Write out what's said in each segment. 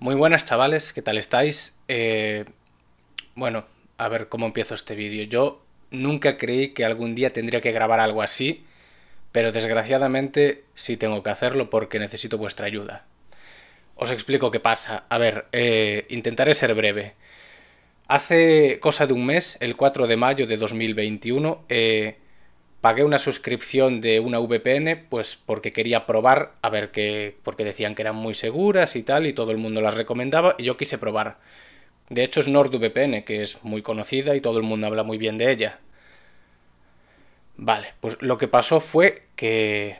Muy buenas chavales, ¿qué tal estáis? Eh, bueno, a ver cómo empiezo este vídeo. Yo nunca creí que algún día tendría que grabar algo así, pero desgraciadamente sí tengo que hacerlo porque necesito vuestra ayuda. Os explico qué pasa. A ver, eh, intentaré ser breve. Hace cosa de un mes, el 4 de mayo de 2021, eh, pagué una suscripción de una VPN, pues porque quería probar, a ver qué, porque decían que eran muy seguras y tal, y todo el mundo las recomendaba, y yo quise probar. De hecho es NordVPN, que es muy conocida y todo el mundo habla muy bien de ella. Vale, pues lo que pasó fue que,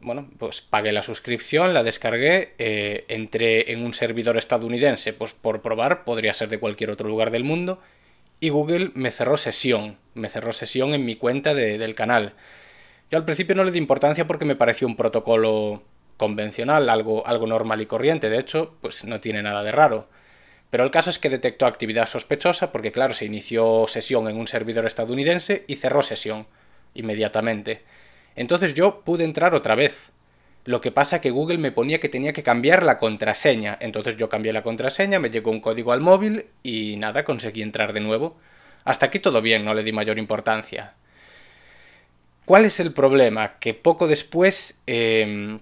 bueno, pues pagué la suscripción, la descargué, eh, entré en un servidor estadounidense, pues por probar, podría ser de cualquier otro lugar del mundo, y Google me cerró sesión, me cerró sesión en mi cuenta del canal. Yo al principio no le di importancia porque me pareció un protocolo convencional, algo, algo normal y corriente, de hecho, pues no tiene nada de raro. Pero el caso es que detectó actividad sospechosa porque, claro, se inició sesión en un servidor estadounidense y cerró sesión inmediatamente. Entonces yo pude entrar otra vez. Lo que pasa es que Google me ponía que tenía que cambiar la contraseña. Entonces yo cambié la contraseña, me llegó un código al móvil y nada, conseguí entrar de nuevo. Hasta aquí todo bien, no le di mayor importancia. ¿Cuál es el problema? Que poco después em,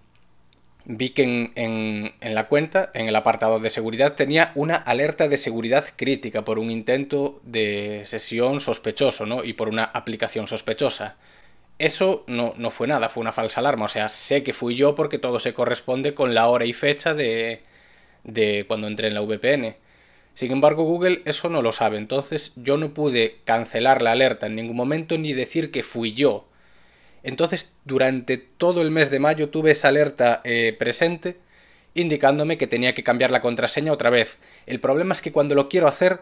vi que en, la cuenta, en el apartado de seguridad, tenía una alerta de seguridad crítica por un intento de sesión sospechoso, ¿no? Y por una aplicación sospechosa. Eso no, no fue nada, fue una falsa alarma. O sea, sé que fui yo porque todo se corresponde con la hora y fecha de, de cuando entré en la VPN. Sin embargo, Google eso no lo sabe, entonces yo no pude cancelar la alerta en ningún momento ni decir que fui yo. Entonces, durante todo el mes de mayo tuve esa alerta eh, presente indicándome que tenía que cambiar la contraseña otra vez. El problema es que cuando lo quiero hacer,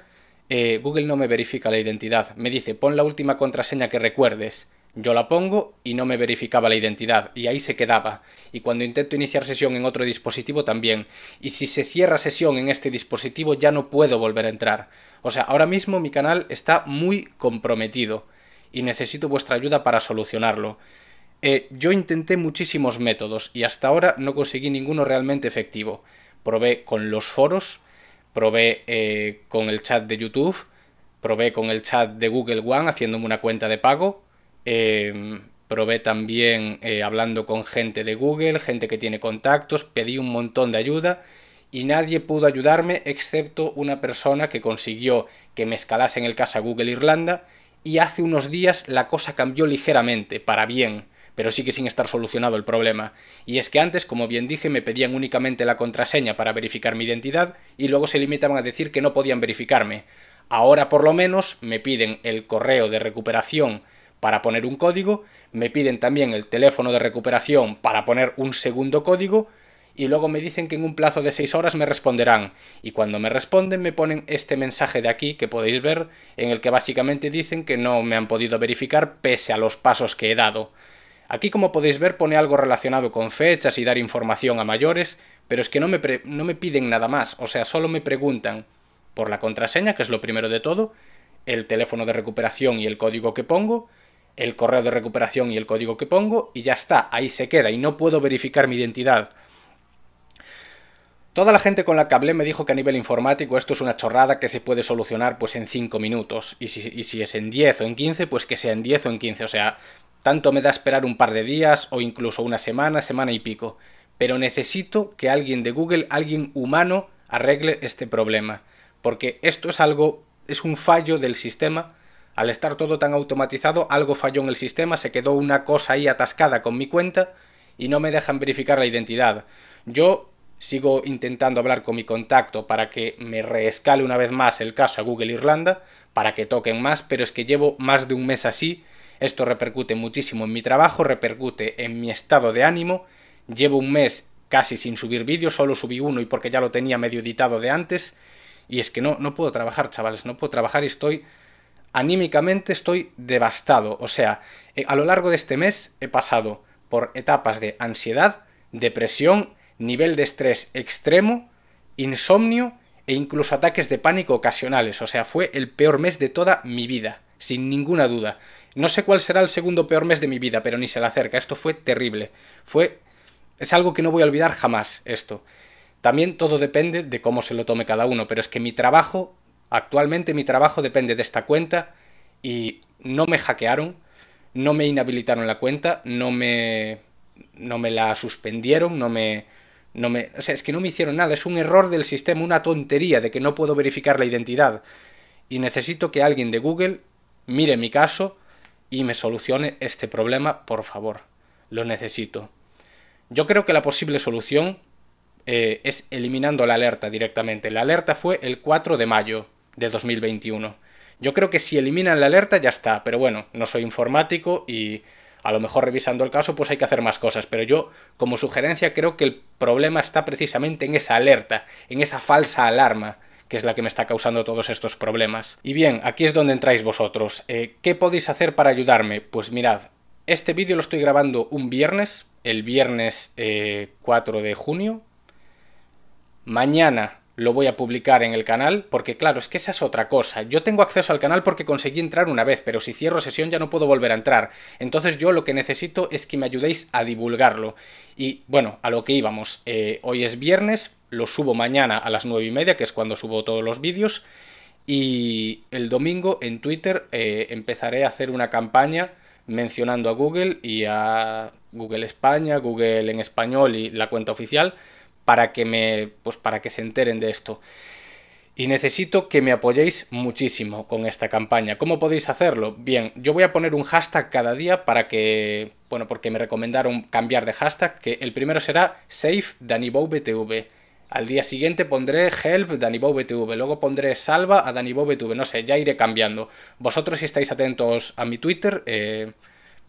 eh, Google no me verifica la identidad. Me dice, pon la última contraseña que recuerdes. Yo la pongo y no me verificaba la identidad y ahí se quedaba. Y cuando intento iniciar sesión en otro dispositivo también. Y si se cierra sesión en este dispositivo ya no puedo volver a entrar. O sea, ahora mismo mi canal está muy comprometido y necesito vuestra ayuda para solucionarlo. Eh, yo intenté muchísimos métodos y hasta ahora no conseguí ninguno realmente efectivo. Probé con los foros, probé eh, con el chat de YouTube, probé con el chat de Google One haciéndome una cuenta de pago, eh, probé también eh, hablando con gente de Google, gente que tiene contactos, pedí un montón de ayuda y nadie pudo ayudarme excepto una persona que consiguió que me escalase en el caso Google Irlanda y hace unos días la cosa cambió ligeramente, para bien, pero sí que sin estar solucionado el problema. Y es que antes, como bien dije, me pedían únicamente la contraseña para verificar mi identidad y luego se limitaban a decir que no podían verificarme. Ahora por lo menos me piden el correo de recuperación para poner un código, me piden también el teléfono de recuperación para poner un segundo código y luego me dicen que en un plazo de 6 horas me responderán y cuando me responden me ponen este mensaje de aquí que podéis ver en el que básicamente dicen que no me han podido verificar pese a los pasos que he dado. Aquí como podéis ver pone algo relacionado con fechas y dar información a mayores, pero es que no me, no me piden nada más, o sea, solo me preguntan por la contraseña, que es lo primero de todo, el teléfono de recuperación y el código que pongo, el correo de recuperación y el código que pongo y ya está, ahí se queda y no puedo verificar mi identidad. Toda la gente con la que hablé me dijo que a nivel informático esto es una chorrada que se puede solucionar pues en 5 minutos y si, y si es en 10 o en 15 pues que sea en 10 o en 15, o sea, tanto me da esperar un par de días o incluso una semana, semana y pico, pero necesito que alguien de Google, alguien humano, arregle este problema, porque esto es algo, es un fallo del sistema al estar todo tan automatizado, algo falló en el sistema, se quedó una cosa ahí atascada con mi cuenta y no me dejan verificar la identidad. Yo sigo intentando hablar con mi contacto para que me reescale una vez más el caso a Google Irlanda, para que toquen más, pero es que llevo más de un mes así, esto repercute muchísimo en mi trabajo, repercute en mi estado de ánimo, llevo un mes casi sin subir vídeos, solo subí uno y porque ya lo tenía medio editado de antes, y es que no, no puedo trabajar, chavales, no puedo trabajar y estoy anímicamente estoy devastado. O sea, eh, a lo largo de este mes he pasado por etapas de ansiedad, depresión, nivel de estrés extremo, insomnio e incluso ataques de pánico ocasionales. O sea, fue el peor mes de toda mi vida, sin ninguna duda. No sé cuál será el segundo peor mes de mi vida, pero ni se le acerca. Esto fue terrible. Fue... Es algo que no voy a olvidar jamás, esto. También todo depende de cómo se lo tome cada uno, pero es que mi trabajo Actualmente mi trabajo depende de esta cuenta y no me hackearon, no me inhabilitaron la cuenta, no me, no me la suspendieron, no me, no me... O sea, es que no me hicieron nada, es un error del sistema, una tontería de que no puedo verificar la identidad. Y necesito que alguien de Google mire mi caso y me solucione este problema, por favor. Lo necesito. Yo creo que la posible solución eh, es eliminando la alerta directamente. La alerta fue el 4 de mayo de 2021. Yo creo que si eliminan la alerta ya está, pero bueno, no soy informático y a lo mejor revisando el caso pues hay que hacer más cosas, pero yo como sugerencia creo que el problema está precisamente en esa alerta, en esa falsa alarma que es la que me está causando todos estos problemas. Y bien, aquí es donde entráis vosotros. Eh, ¿Qué podéis hacer para ayudarme? Pues mirad, este vídeo lo estoy grabando un viernes, el viernes 4 eh, de junio. Mañana lo voy a publicar en el canal, porque claro, es que esa es otra cosa. Yo tengo acceso al canal porque conseguí entrar una vez, pero si cierro sesión ya no puedo volver a entrar. Entonces yo lo que necesito es que me ayudéis a divulgarlo. Y bueno, a lo que íbamos. Eh, hoy es viernes, lo subo mañana a las 9 y media, que es cuando subo todos los vídeos. Y el domingo en Twitter eh, empezaré a hacer una campaña mencionando a Google y a Google España, Google en español y la cuenta oficial para que me pues para que se enteren de esto. Y necesito que me apoyéis muchísimo con esta campaña. ¿Cómo podéis hacerlo? Bien, yo voy a poner un hashtag cada día para que, bueno, porque me recomendaron cambiar de hashtag, que el primero será SafeDanibobTV. Al día siguiente pondré help luego pondré salva a no sé, ya iré cambiando. Vosotros si estáis atentos a mi Twitter, eh,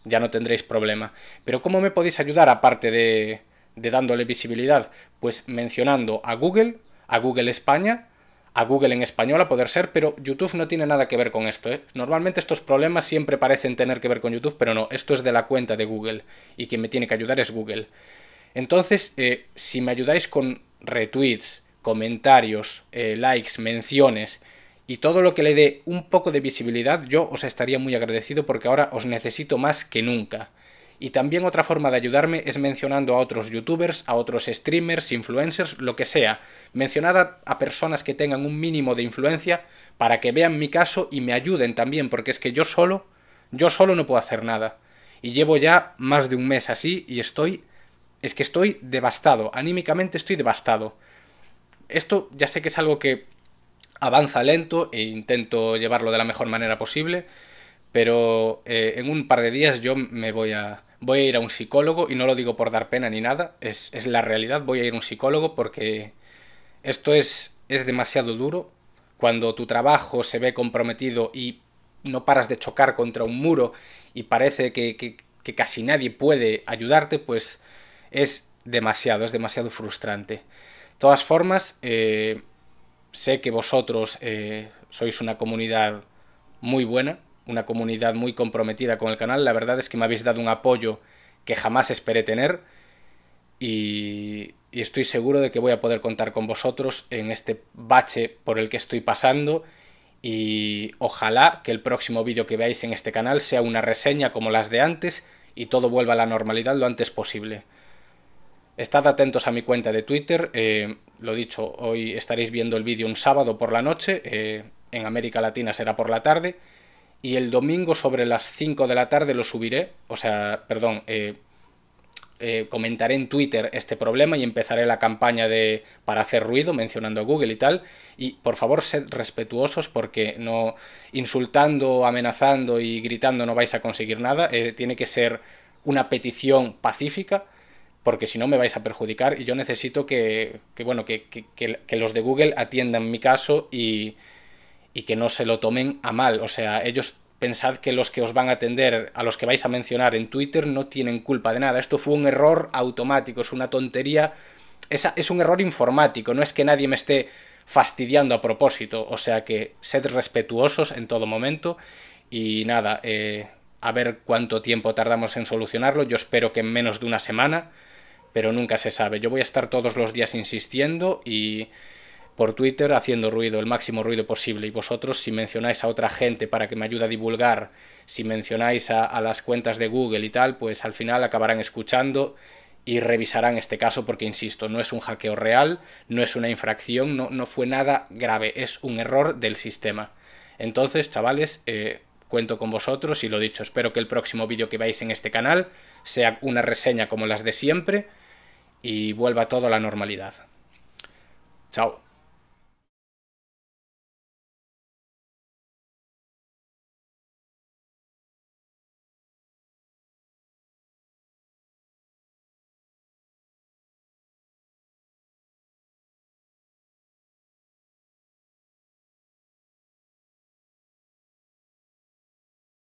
ya no tendréis problema. Pero ¿cómo me podéis ayudar aparte de, de dándole visibilidad, pues mencionando a Google, a Google España, a Google en español a poder ser, pero YouTube no tiene nada que ver con esto. ¿eh? Normalmente estos problemas siempre parecen tener que ver con YouTube, pero no, esto es de la cuenta de Google y quien me tiene que ayudar es Google. Entonces, eh, si me ayudáis con retweets, comentarios, eh, likes, menciones y todo lo que le dé un poco de visibilidad, yo os estaría muy agradecido porque ahora os necesito más que nunca. Y también otra forma de ayudarme es mencionando a otros youtubers, a otros streamers, influencers, lo que sea. Mencionar a, personas que tengan un mínimo de influencia para que vean mi caso y me ayuden también, porque es que yo solo, yo solo no puedo hacer nada. Y llevo ya más de un mes así y estoy, es que estoy devastado, anímicamente estoy devastado. Esto ya sé que es algo que avanza lento e intento llevarlo de la mejor manera posible, pero eh, en un par de días yo me voy a voy a ir a un psicólogo, y no lo digo por dar pena ni nada, es, la realidad, voy a ir a un psicólogo porque esto es, es demasiado duro. Cuando tu trabajo se ve comprometido y no paras de chocar contra un muro y parece que, casi nadie puede ayudarte, pues es demasiado, es demasiado frustrante. De todas formas, eh, sé que vosotros eh, sois una comunidad muy buena, una comunidad muy comprometida con el canal. La verdad es que me habéis dado un apoyo que jamás esperé tener y, estoy seguro de que voy a poder contar con vosotros en este bache por el que estoy pasando y ojalá que el próximo vídeo que veáis en este canal sea una reseña como las de antes y todo vuelva a la normalidad lo antes posible. Estad atentos a mi cuenta de Twitter, eh, lo dicho, hoy estaréis viendo el vídeo un sábado por la noche, eh, en América Latina será por la tarde, y el domingo sobre las 5 de la tarde lo subiré, o sea, perdón, eh, eh, comentaré en Twitter este problema y empezaré la campaña de para hacer ruido mencionando a Google y tal. Y por favor, sed respetuosos porque no insultando, amenazando y gritando no vais a conseguir nada. Eh, tiene que ser una petición pacífica porque si no me vais a perjudicar y yo necesito que, que bueno, que, que los de Google atiendan mi caso y, y que no se lo tomen a mal. O sea, ellos pensad que los que os van a atender, a los que vais a mencionar en Twitter, no tienen culpa de nada. Esto fue un error automático, es una tontería. Es, es un error informático, no es que nadie me esté fastidiando a propósito. O sea que sed respetuosos en todo momento y nada, eh, a ver cuánto tiempo tardamos en solucionarlo. Yo espero que en menos de una semana, pero nunca se sabe. Yo voy a estar todos los días insistiendo y por Twitter haciendo ruido, el máximo ruido posible. Y vosotros, si mencionáis a otra gente para que me ayude a divulgar, si mencionáis a, las cuentas de Google y tal, pues al final acabarán escuchando y revisarán este caso porque, insisto, no es un hackeo real, no es una infracción, no, no fue nada grave, es un error del sistema. Entonces, chavales, eh, cuento con vosotros y lo dicho, espero que el próximo vídeo que veáis en este canal sea una reseña como las de siempre y vuelva todo a la normalidad. Chao.